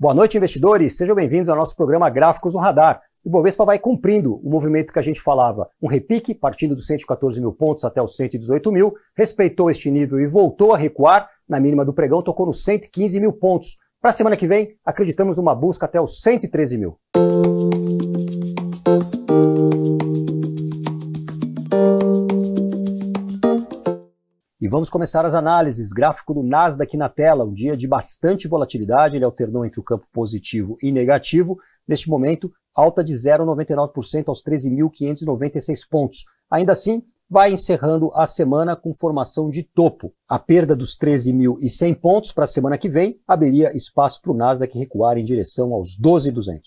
Boa noite, investidores. Sejam bem-vindos ao nosso programa Gráficos no Radar. O Bovespa vai cumprindo o movimento que a gente falava. Um repique, partindo dos 114 mil pontos até os 118 mil, respeitou este nível e voltou a recuar. Na mínima do pregão, tocou nos 115 mil pontos. Para a semana que vem, acreditamos numa busca até os 113 mil. vamos começar as análises. Gráfico do Nasdaq na tela, um dia de bastante volatilidade, ele alternou entre o campo positivo e negativo. Neste momento, alta de 0,99% aos 13.596 pontos. Ainda assim, vai encerrando a semana com formação de topo. A perda dos 13.100 pontos para a semana que vem abriria espaço para o Nasdaq recuar em direção aos 12.200.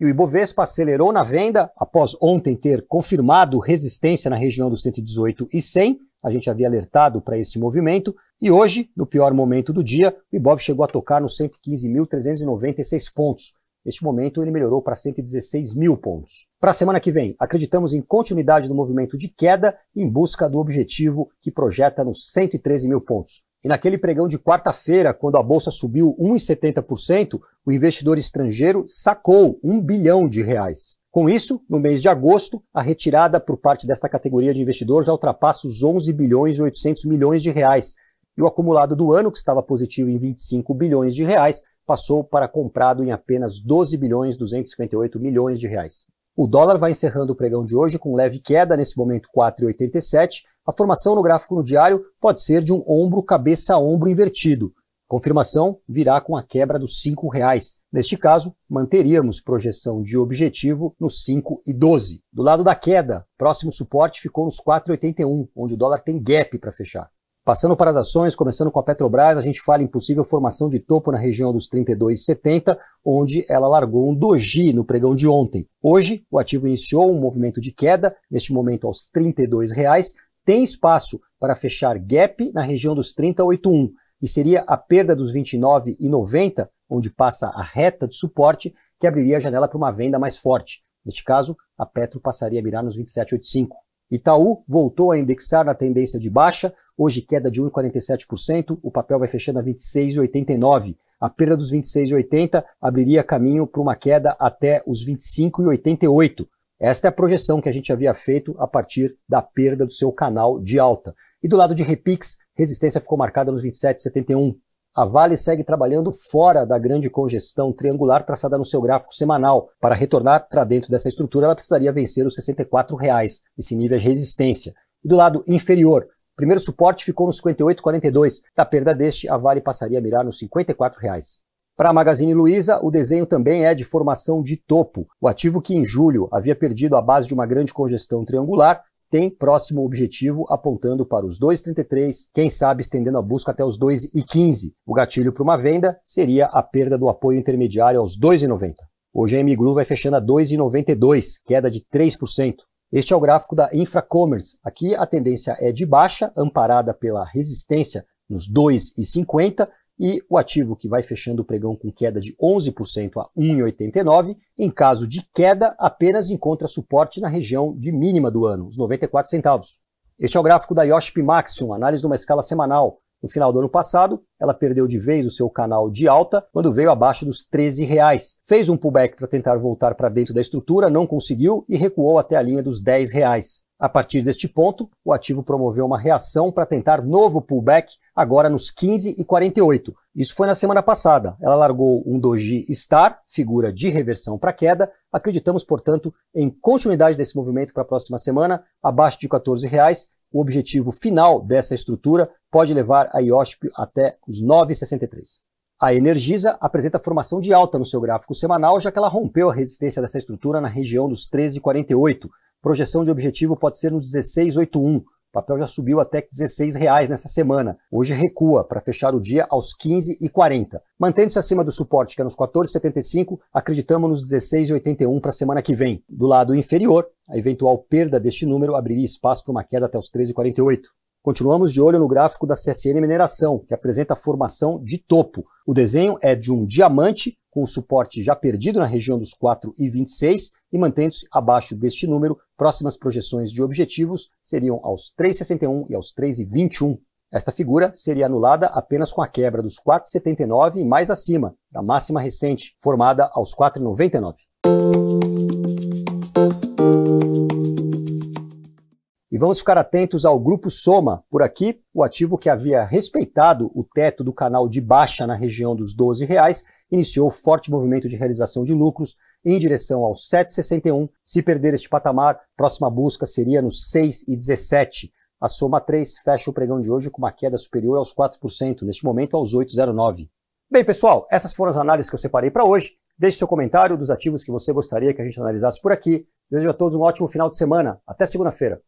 E o Ibovespa acelerou na venda após ontem ter confirmado resistência na região dos 118 e 100 a gente havia alertado para esse movimento, e hoje, no pior momento do dia, o Ibov chegou a tocar nos 115.396 pontos. Neste momento, ele melhorou para 116 mil pontos. Para a semana que vem, acreditamos em continuidade do movimento de queda em busca do objetivo que projeta nos 113 mil pontos. E naquele pregão de quarta-feira, quando a bolsa subiu 1,70%, o investidor estrangeiro sacou um bilhão de reais. Com isso, no mês de agosto, a retirada por parte desta categoria de investidor já ultrapassa os 11 bilhões e 800 milhões de reais. E o acumulado do ano, que estava positivo em 25 bilhões de reais, passou para comprado em apenas 12 bilhões 258 milhões de reais. O dólar vai encerrando o pregão de hoje com leve queda, nesse momento 4,87. A formação no gráfico no diário pode ser de um ombro-cabeça-ombro invertido. Confirmação virá com a quebra dos R$ 5,00. Neste caso, manteríamos projeção de objetivo nos 5,12. Do lado da queda, próximo suporte ficou nos 4,81, onde o dólar tem gap para fechar. Passando para as ações, começando com a Petrobras, a gente fala em possível formação de topo na região dos 32,70, onde ela largou um doji no pregão de ontem. Hoje, o ativo iniciou um movimento de queda, neste momento aos R$ 32,00, tem espaço para fechar gap na região dos 30,81 e seria a perda dos 29,90, onde passa a reta de suporte, que abriria a janela para uma venda mais forte. Neste caso, a Petro passaria a mirar nos 27,85. Itaú voltou a indexar na tendência de baixa, hoje queda de 1,47%, o papel vai fechando a 26,89. A perda dos 26,80 abriria caminho para uma queda até os 25,88. Esta é a projeção que a gente havia feito a partir da perda do seu canal de alta. E do lado de Repix, resistência ficou marcada nos 27,71. A Vale segue trabalhando fora da grande congestão triangular traçada no seu gráfico semanal. Para retornar para dentro dessa estrutura, ela precisaria vencer os R$ 64,00. Esse nível é de resistência. E do lado inferior, primeiro suporte ficou nos 58,42. Da perda deste, a Vale passaria a mirar nos R$ 54,00. Para a Magazine Luiza, o desenho também é de formação de topo. O ativo que em julho havia perdido a base de uma grande congestão triangular tem próximo objetivo apontando para os 2,33, quem sabe estendendo a busca até os 2,15. O gatilho para uma venda seria a perda do apoio intermediário aos 2,90. Hoje a MGLU vai fechando a 2,92, queda de 3%. Este é o gráfico da Infracommerce. Aqui a tendência é de baixa, amparada pela resistência nos 2,50 e o ativo que vai fechando o pregão com queda de 11% a 1,89, em caso de queda, apenas encontra suporte na região de mínima do ano, os 94 centavos. Este é o gráfico da Yoship Maxium, análise de uma escala semanal. No final do ano passado, ela perdeu de vez o seu canal de alta quando veio abaixo dos 13 reais. Fez um pullback para tentar voltar para dentro da estrutura, não conseguiu e recuou até a linha dos 10 reais. A partir deste ponto, o ativo promoveu uma reação para tentar novo pullback, agora nos 15,48. Isso foi na semana passada. Ela largou um doji star, figura de reversão para queda. Acreditamos, portanto, em continuidade desse movimento para a próxima semana, abaixo de R$ 14. Reais. O objetivo final dessa estrutura pode levar a IOSP até os 9,63. A Energisa apresenta formação de alta no seu gráfico semanal, já que ela rompeu a resistência dessa estrutura na região dos 13,48. Projeção de objetivo pode ser nos 16,81. O papel já subiu até R$ 16,00 nessa semana. Hoje recua para fechar o dia aos 15,40. Mantendo-se acima do suporte, que é nos 14,75, acreditamos nos 16,81 para a semana que vem. Do lado inferior, a eventual perda deste número abriria espaço para uma queda até os 13,48. Continuamos de olho no gráfico da CSN Mineração, que apresenta a formação de topo. O desenho é de um diamante com o suporte já perdido na região dos 4,26 e mantendo-se abaixo deste número, próximas projeções de objetivos seriam aos 3,61 e aos 3,21. Esta figura seria anulada apenas com a quebra dos 4,79 e mais acima, da máxima recente, formada aos 4,99. vamos ficar atentos ao grupo Soma. Por aqui, o ativo que havia respeitado o teto do canal de baixa na região dos R$ reais iniciou forte movimento de realização de lucros em direção aos 7,61. Se perder este patamar, próxima busca seria nos 6,17. A Soma 3 fecha o pregão de hoje com uma queda superior aos 4%, neste momento aos 8,09. Bem, pessoal, essas foram as análises que eu separei para hoje. Deixe seu comentário dos ativos que você gostaria que a gente analisasse por aqui. Desejo a todos um ótimo final de semana. Até segunda-feira.